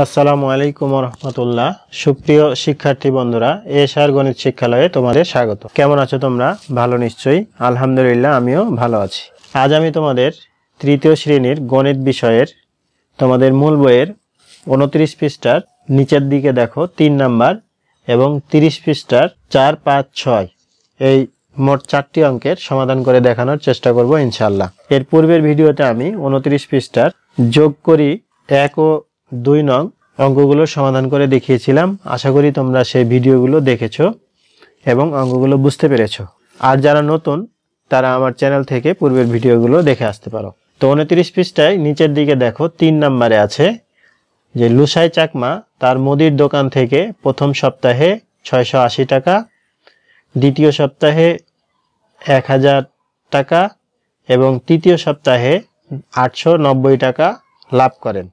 আসসালামু আলাইকুম রহমতুল্লাহ সুপ্রিয় শিক্ষার্থী বন্ধুরা এসআর গণিত শিক্ষালয়ে তোমাদের স্বাগত কেমন আছো তোমরা ভালো নিশ্চয়ই আলহামদুলিল্লাহ আমিও ভালো আছি আজ আমি তোমাদের তৃতীয় শ্রেণীর গণিত বিষয়ের তোমাদের মূল বইয়ের উনত্রিশ পৃষ্ঠার নিচের দিকে দেখো তিন নাম্বার এবং 30 পৃষ্ঠার চার পাঁচ ছয় এই মোট চারটি অঙ্কের সমাধান করে দেখানোর চেষ্টা করব ইনশাল্লাহ এর পূর্বের ভিডিওতে আমি উনত্রিশ পৃষ্ঠার যোগ করি এক ও দুই নং অঙ্কগুলো সমাধান করে দেখিয়েছিলাম আশা করি তোমরা সেই ভিডিওগুলো দেখেছো এবং অঙ্কগুলো বুঝতে পেরেছো আর যারা নতুন তারা আমার চ্যানেল থেকে পূর্বের ভিডিওগুলো দেখে আসতে পারো তো উনত্রিশ পৃষ্ঠায় নিচের দিকে দেখো তিন নাম্বারে আছে যে লুসাই চাকমা তার মুদির দোকান থেকে প্রথম সপ্তাহে ছয়শো আশি টাকা দ্বিতীয় সপ্তাহে এক হাজার টাকা এবং তৃতীয় সপ্তাহে আটশো টাকা লাভ করেন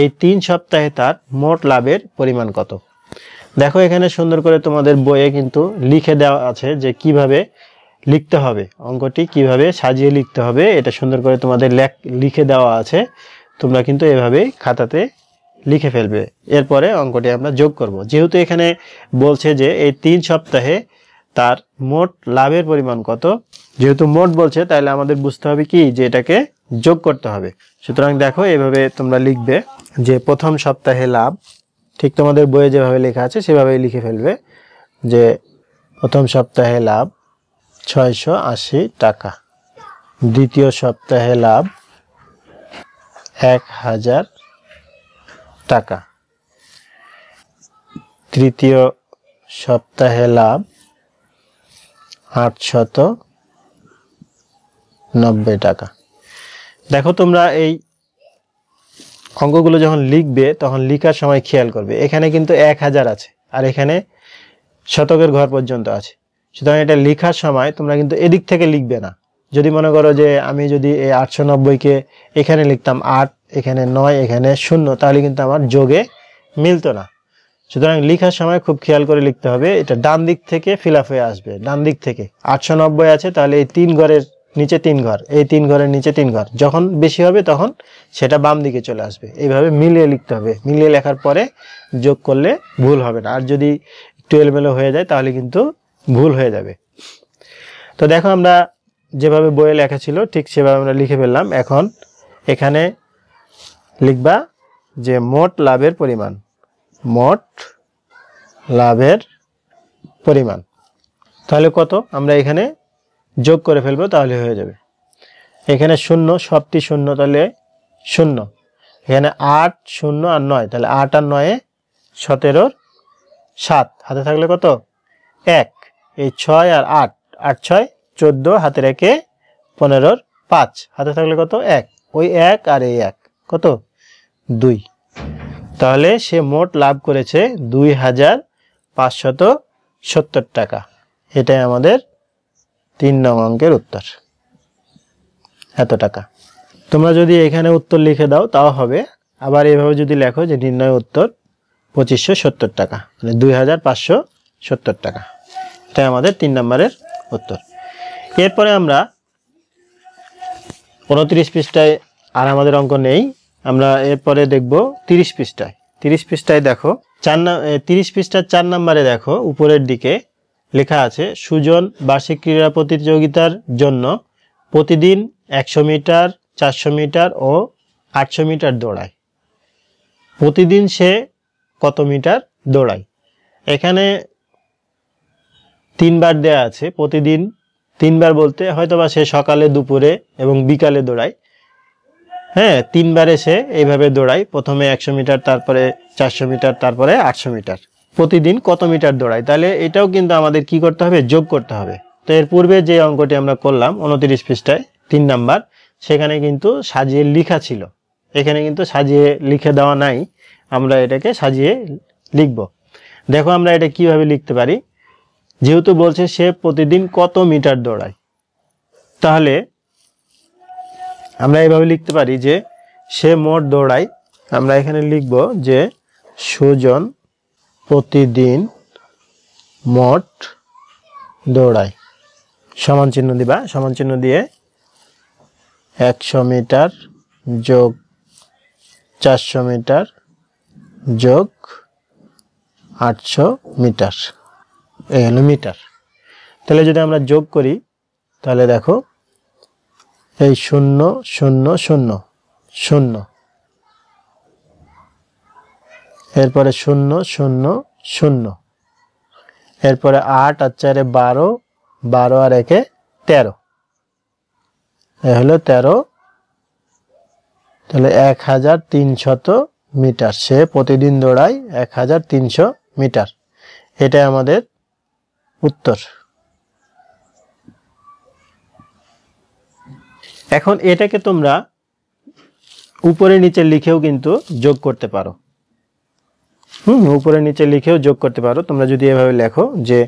এই তিন সপ্তাহে তার মোট লাভের পরিমাণ কত দেখো এখানে সুন্দর করে তোমাদের বইয়ে কিন্তু লিখে দেওয়া আছে যে কিভাবে লিখতে হবে অঙ্কটি কিভাবে সাজিয়ে লিখতে হবে এটা সুন্দর করে তোমাদের লিখে দেওয়া আছে তোমরা কিন্তু এভাবেই খাতাতে লিখে ফেলবে এরপরে অঙ্কটি আমরা যোগ করব যেহেতু এখানে বলছে যে এই তিন সপ্তাহে তার মোট লাভের পরিমাণ কত যেহেতু মোট বলছে তাহলে আমাদের বুঝতে হবে কি যে এটাকে যোগ করতে হবে সুতরাং দেখো এভাবে তোমরা লিখবে যে প্রথম সপ্তাহে লাভ ঠিক তোমাদের বইয়ে যেভাবে লেখা আছে সেভাবেই লিখে ফেলবে যে প্রথম সপ্তাহে লাভ ছয়শো টাকা দ্বিতীয় সপ্তাহে লাভ এক হাজার টাকা তৃতীয় সপ্তাহে লাভ আটশত নব্বই টাকা দেখো তোমরা এই অঙ্কগুলো যখন লিখবে তখন লিখার সময় খেয়াল করবে এখানে কিন্তু এক হাজার আছে আর এখানে শতকের ঘর পর্যন্ত আছে সুতরাং এটা লেখার সময় তোমরা কিন্তু এদিক থেকে লিখবে না যদি মনে করো যে আমি যদি এই আটশো নব্বইকে এখানে লিখতাম আট এখানে নয় এখানে শূন্য তাহলে কিন্তু আমার যোগে মিলতো না সুতরাং লিখার সময় খুব খেয়াল করে লিখতে হবে এটা ডান দিক থেকে ফিল হয়ে আসবে ডান দিক থেকে আটশো আছে তাহলে এই তিন ঘরের নিচে তিন ঘর এই তিন ঘরের নিচে তিন ঘর যখন বেশি হবে তখন সেটা বাম দিকে চলে আসবে এইভাবে মিলিয়ে লিখতে হবে মিলিয়ে লেখার পরে যোগ করলে ভুল হবে না আর যদি একটু এলোমেলো হয়ে যায় তাহলে কিন্তু ভুল হয়ে যাবে তো দেখো আমরা যেভাবে বইয়ে লেখা ছিল ঠিক সেভাবে আমরা লিখে ফেললাম এখন এখানে লিখবা যে মোট লাভের পরিমাণ মোট লাভের পরিমাণ তাহলে কত আমরা এখানে যোগ করে ফেলবো তাহলে হয়ে যাবে এখানে শূন্য সবটি শূন্য তাহলে শূন্য এখানে আট শূন্য আর নয় তাহলে আট আর নয়ে সতেরোর সাত হাতে থাকলে কত এক এই ছয় আর আট আট ছয় চোদ্দ হাতে রেখে পনেরোর পাঁচ হাতে থাকলে কত এক ওই এক আর এই এক কত দুই তাহলে সে মোট লাভ করেছে দুই হাজার পাঁচশত সত্তর টাকা এটাই আমাদের তিন নং অঙ্কের উত্তর এত টাকা তোমরা যদি এখানে উত্তর লিখে দাও তাও হবে আবার এভাবে যদি লেখো যে নির্ণয় উত্তর পঁচিশশো সত্তর টাকা মানে দুই হাজার পাঁচশো সত্তর টাকা এটাই আমাদের তিন নম্বরের উত্তর এরপরে আমরা উনত্রিশ পৃষ্ঠায় আর আমাদের অঙ্ক নেই আমরা এরপরে দেখব তিরিশ পৃষ্ঠায় তিরিশ পৃষ্ঠায় দেখো চার তিরিশ পৃষ্ঠার চার নম্বরে দেখো উপরের দিকে লেখা আছে সুজন বার্ষিক ক্রীড়া প্রতিযোগিতার জন্য প্রতিদিন একশো মিটার চারশো মিটার ও আটশো মিটার দৌড়ায় প্রতিদিন সে কত মিটার দৌড়ায় এখানে তিনবার দেয়া আছে প্রতিদিন তিনবার বলতে হয়তোবা সে সকালে দুপুরে এবং বিকালে দৌড়ায় হ্যাঁ তিনবারে সে এইভাবে দৌড়ায় প্রথমে একশো মিটার তারপরে চারশো মিটার তারপরে আটশো মিটার প্রতিদিন কত মিটার দৌড়ায় তাহলে এটাও কিন্তু আমাদের কি করতে হবে যোগ করতে হবে তো এর পূর্বে যে অঙ্কটি আমরা করলাম উনত্রিশ পৃষ্ঠায় তিন নাম্বার সেখানে কিন্তু সাজিয়ে লিখা ছিল এখানে কিন্তু সাজিয়ে লিখে দেওয়া নাই আমরা এটাকে সাজিয়ে লিখব দেখো আমরা এটা কিভাবে লিখতে পারি যেহেতু বলছে সে প্রতিদিন কত মিটার দৌড়ায় তাহলে আমরা এভাবে লিখতে পারি যে সে মোট দৌড়ায় আমরা এখানে লিখব যে সুজন প্রতিদিন মোট দৌড়াই সমান চিহ্ন দিবা সমান চিহ্ন দিয়ে একশো মিটার যোগ চারশো মিটার যোগ আটশো মিটার এই হলো মিটার তাহলে যদি আমরা যোগ করি তাহলে দেখো এই শূন্য শূন্য শূন্য শূন্য এরপরে শূন্য শূন্য শূন্য এরপরে আট আর চারে বারো বারো আর একে তেরো এ হলো তেরো তাহলে এক হাজার তিনশত মিটার সে প্রতিদিন দৌড়ায় এক হাজার তিনশো মিটার এটা আমাদের উত্তর এখন এটাকে তোমরা উপরে নিচে লিখেও কিন্তু যোগ করতে পারো হুম উপরে নিচে লিখেও যোগ করতে পারো তোমরা যদি এভাবে লেখো যে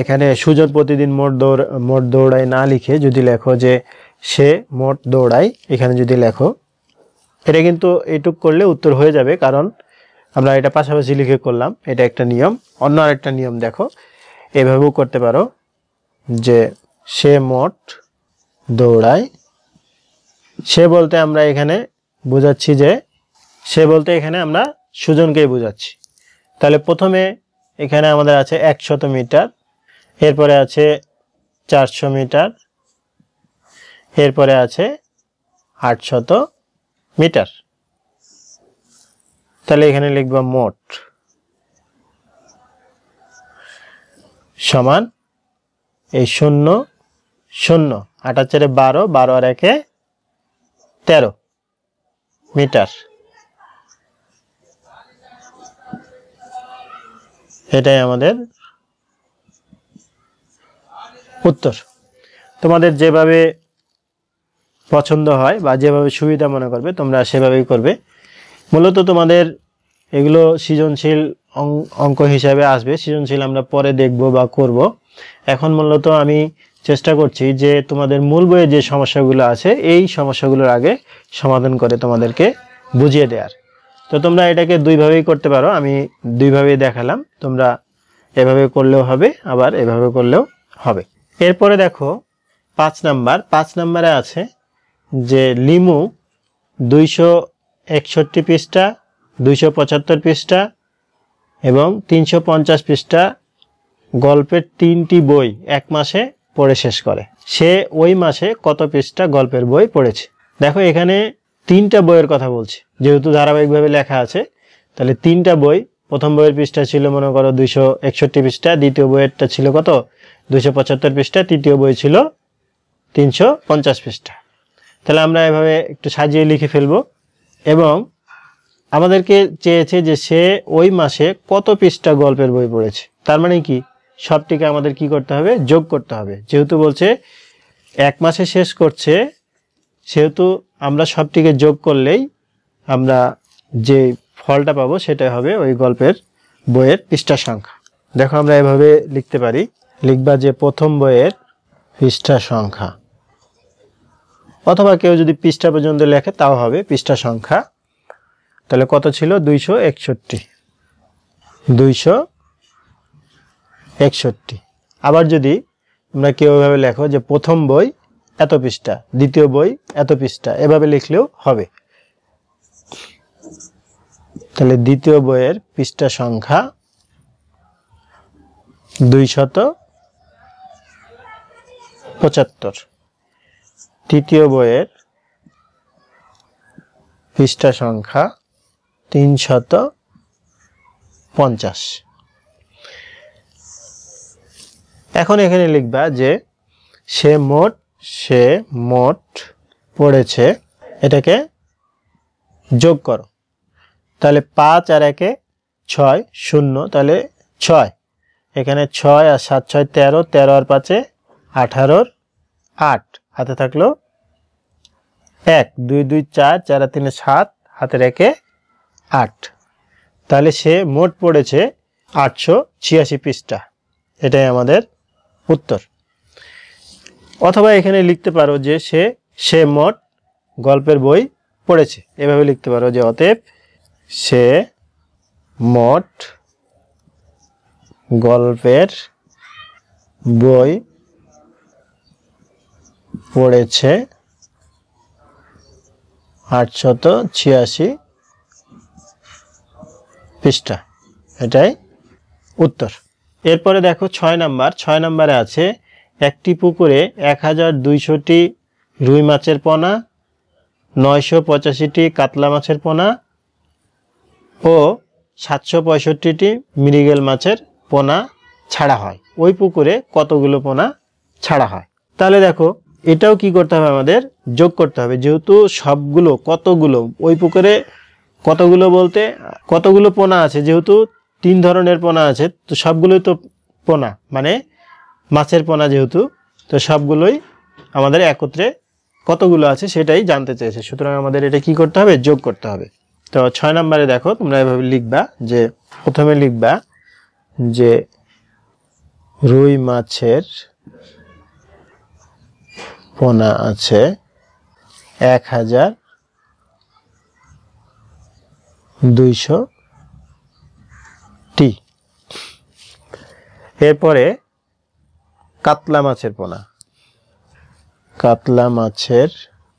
এখানে সুজন প্রতিদিন মোট দৌড় মোট দৌড়ায় না লিখে যদি লেখো যে সে মোট দৌড়ায় এখানে যদি লেখো এটা কিন্তু এটুক করলে উত্তর হয়ে যাবে কারণ আমরা এটা পাশাপাশি লিখে করলাম এটা একটা নিয়ম অন্য আরেকটা নিয়ম দেখো এভাবেও করতে পারো যে সে মোট দৌড়ায় সে বলতে আমরা এখানে বোঝাচ্ছি যে সে বলতে এখানে আমরা সুজনকেই বোঝাচ্ছি তাহলে প্রথমে এখানে আমাদের আছে একশত মিটার এরপরে আছে চারশো মিটার এরপরে আছে আটশত মিটার তাহলে এখানে লিখব মোট সমান এই শূন্য শূন্য চারে বারো বারো আর একে তেরো মিটার এটাই আমাদের উত্তর তোমাদের যেভাবে পছন্দ হয় বা যেভাবে সুবিধা মনে করবে তোমরা সেভাবেই করবে মূলত তোমাদের এগুলো সৃজনশীল অঙ্ক হিসাবে আসবে সৃজনশীল আমরা পরে দেখব বা করব এখন মূলত আমি চেষ্টা করছি যে তোমাদের মূল বইয়ে যে সমস্যাগুলো আছে এই সমস্যাগুলোর আগে সমাধান করে তোমাদেরকে বুঝিয়ে দেওয়ার তো তোমরা এটাকে দুইভাবেই করতে পারো আমি দুইভাবেই দেখালাম তোমরা এভাবে করলেও হবে আবার এভাবে করলেও হবে এরপরে দেখো পাঁচ নাম্বার পাঁচ নাম্বারে আছে যে লিমু দুইশো একষট্টি পৃষ্ঠা দুইশো পঁচাত্তর পৃষ্ঠা এবং তিনশো পঞ্চাশ পৃষ্ঠা গল্পের তিনটি বই এক মাসে পড়ে শেষ করে সে ওই মাসে কত পৃষ্ঠা গল্পের বই পড়েছে দেখো এখানে তিনটা বইয়ের কথা বলছি যেহেতু ধারাবাহিকভাবে লেখা আছে তাহলে তিনটা বই প্রথম বইয়ের পৃষ্ঠা ছিল মনে করো দুইশো একষট্টি পৃষ্ঠা দ্বিতীয় বইয়েরটা ছিল কত দুইশো পঁচাত্তর পৃষ্ঠা তৃতীয় বই ছিল তিনশো পঞ্চাশ পৃষ্ঠা তাহলে আমরা এভাবে একটু সাজিয়ে লিখে ফেলব এবং আমাদেরকে চেয়েছে যে সে ওই মাসে কত পৃষ্ঠা গল্পের বই পড়েছে তার মানে কি সবটিকে আমাদের কি করতে হবে যোগ করতে হবে যেহেতু বলছে এক মাসে শেষ করছে সেহেতু আমরা সবটিকে যোগ করলেই আমরা যে ফলটা পাবো সেটাই হবে ওই গল্পের বইয়ের পৃষ্ঠা সংখ্যা দেখো আমরা এভাবে লিখতে পারি লিখবা যে প্রথম বইয়ের পৃষ্ঠা সংখ্যা অথবা কেউ যদি পৃষ্ঠা পর্যন্ত লেখে তাও হবে পৃষ্ঠা সংখ্যা তাহলে কত ছিল দুইশো একষট্টি দুইশো একষট্টি আবার যদি তোমরা কেউ এভাবে লেখো যে প্রথম বই এত পৃষ্ঠা দ্বিতীয় বই এত পৃষ্ঠা এভাবে লিখলেও হবে তাহলে দ্বিতীয় বইয়ের পৃষ্ঠা সংখ্যা দুইশত পঁচাত্তর তৃতীয় বইয়ের পৃষ্ঠা সংখ্যা তিনশত পঞ্চাশ এখন এখানে লিখবা যে সে মোট সে মোট পড়েছে এটাকে যোগ করো তাহলে পাঁচ আর একে ছয় শূন্য তাহলে ছয় এখানে ছয় আর সাত ছয় তেরো তেরো আর পাঁচে আঠারোর আট হাতে থাকলো এক দুই দুই চার চার আর তিনে সাত হাতে রেখে আট তাহলে সে মোট পড়েছে আটশো ছিয়াশি পৃষ্ঠা এটাই আমাদের উত্তর অথবা এখানে লিখতে পারো যে সে সে মোট গল্পের বই পড়েছে এভাবে লিখতে পারো যে অতএব সে মোট গল্পের বই পড়েছে আটশত ছিয়াশি পৃষ্ঠা এটাই উত্তর এরপরে দেখো ছয় নাম্বার ছয় নাম্বারে আছে একটি পুকুরে এক হাজার দুইশোটি রুই মাছের পোনা নয়শো পঁচাশিটি কাতলা মাছের পোনা ও সাতশো পঁয়ষট্টিটি মৃগেল মাছের পোনা ছাড়া হয় ওই পুকুরে কতগুলো পোনা ছাড়া হয় তাহলে দেখো এটাও কি করতে হবে আমাদের যোগ করতে হবে যেহেতু সবগুলো কতগুলো ওই পুকুরে কতগুলো বলতে কতগুলো পোনা আছে যেহেতু তিন ধরনের পোনা আছে তো সবগুলোই তো পোনা মানে মাছের পোনা যেহেতু তো সবগুলোই আমাদের একত্রে কতগুলো আছে সেটাই জানতে চেয়েছে সুতরাং আমাদের এটা কি করতে হবে যোগ করতে হবে তো ছয় নম্বরে দেখো তোমরা এভাবে লিখবা যে প্রথমে লিখবা যে রুই মাছের পোনা আছে এক হাজার দুইশো টি এরপরে কাতলা মাছের পোনা কাতলা মাছের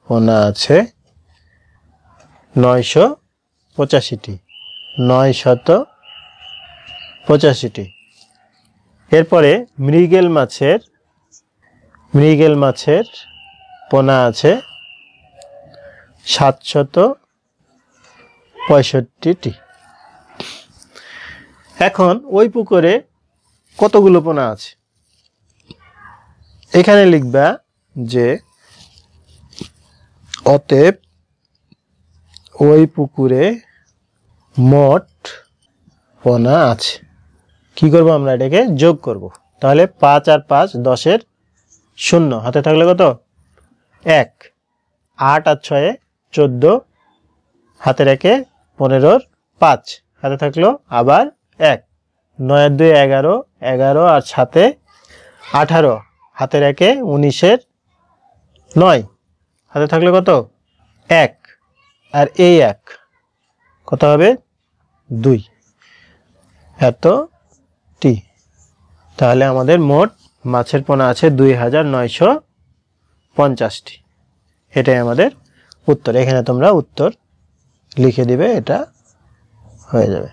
পোনা আছে নয়শো পঁচাশিটি নয় শত পঁচাশিটি এরপরে মৃগেল মাছের মৃগেল মাছের পোনা আছে সাতশত পঁয়ষট্টিটি এখন ওই পুকুরে কতগুলো পোনা আছে এখানে লিখবা যে অতএব ওই পুকুরে মোট পোনা আছে কি করব আমরা এটাকে যোগ করব তাহলে পাঁচ আর পাঁচ দশের শূন্য হাতে থাকলে কত এক আট আর ছয়ে চোদ্দো হাতে রেখে পনেরোর পাঁচ হাতে থাকলো আবার এক নয় দুই এগারো এগারো আর সাতে আঠারো হাতের একে উনিশের নয় হাতে থাকলে কত এক আর এই এক কত হবে দুই এত টি তাহলে আমাদের মোট মাছের পোনা আছে দুই হাজার নয়শো পঞ্চাশটি এটাই আমাদের উত্তর এখানে তোমরা উত্তর লিখে দিবে এটা হয়ে যাবে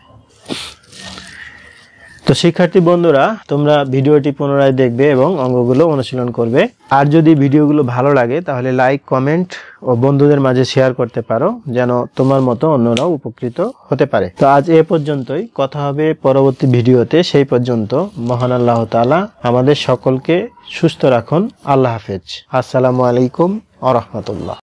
তো শিক্ষার্থী বন্ধুরা তোমরা ভিডিওটি পুনরায় দেখবে এবং অঙ্গগুলো অনুশীলন করবে আর যদি ভিডিওগুলো ভালো লাগে তাহলে লাইক কমেন্ট ও বন্ধুদের মাঝে শেয়ার করতে পারো যেন তোমার মতো অন্যরাও উপকৃত হতে পারে তো আজ এ পর্যন্তই কথা হবে পরবর্তী ভিডিওতে সেই পর্যন্ত মহান আল্লাহ তালা আমাদের সকলকে সুস্থ রাখুন আল্লাহ হাফেজ আসসালামু আলাইকুম আ রহমতুল্লাহ